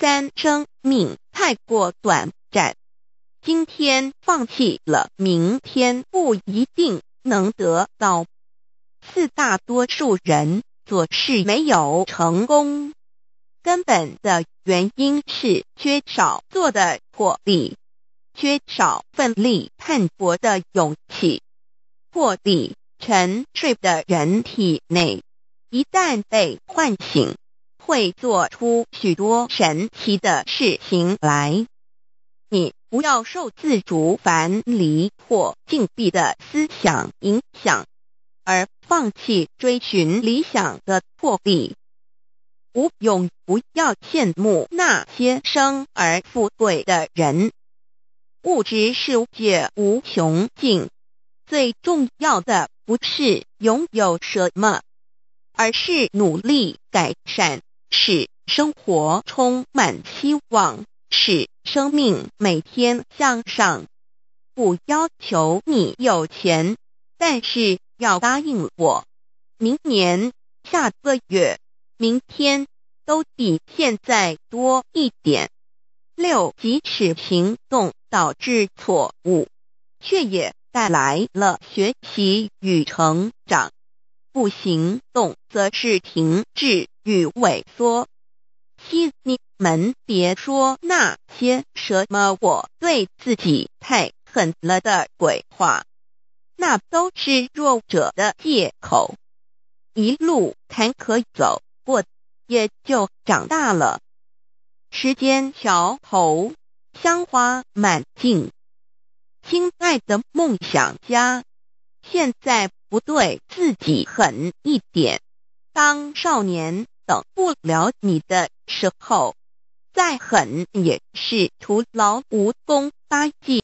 三，生命太过短暂，今天放弃了，明天不一定能得到。四，大多数人做事没有成功，根本的原因是缺少做的魄力，缺少奋力拼搏的勇气。魄力沉睡的人体内，一旦被唤醒。会做出许多神奇的事情来。你不要受自主烦离或禁闭的思想影响，而放弃追寻理想的货币，无用，不要羡慕那些生而富贵的人。物质世界无穷尽，最重要的不是拥有什么，而是努力改善。使生活充满希望，使生命每天向上。不要求你有钱，但是要答应我，明年、下个月、明天都比现在多一点。六即使行动导致错误，却也带来了学习与成长。不行动则是停滞。与萎缩，你们别说那些什么我对自己太狠了的鬼话，那都是弱者的借口。一路坎坷走过，也就长大了。时间桥头，香花满径。亲爱的梦想家，现在不对自己狠一点。当少年等不了你的时候，再狠也是徒劳无功，八戒。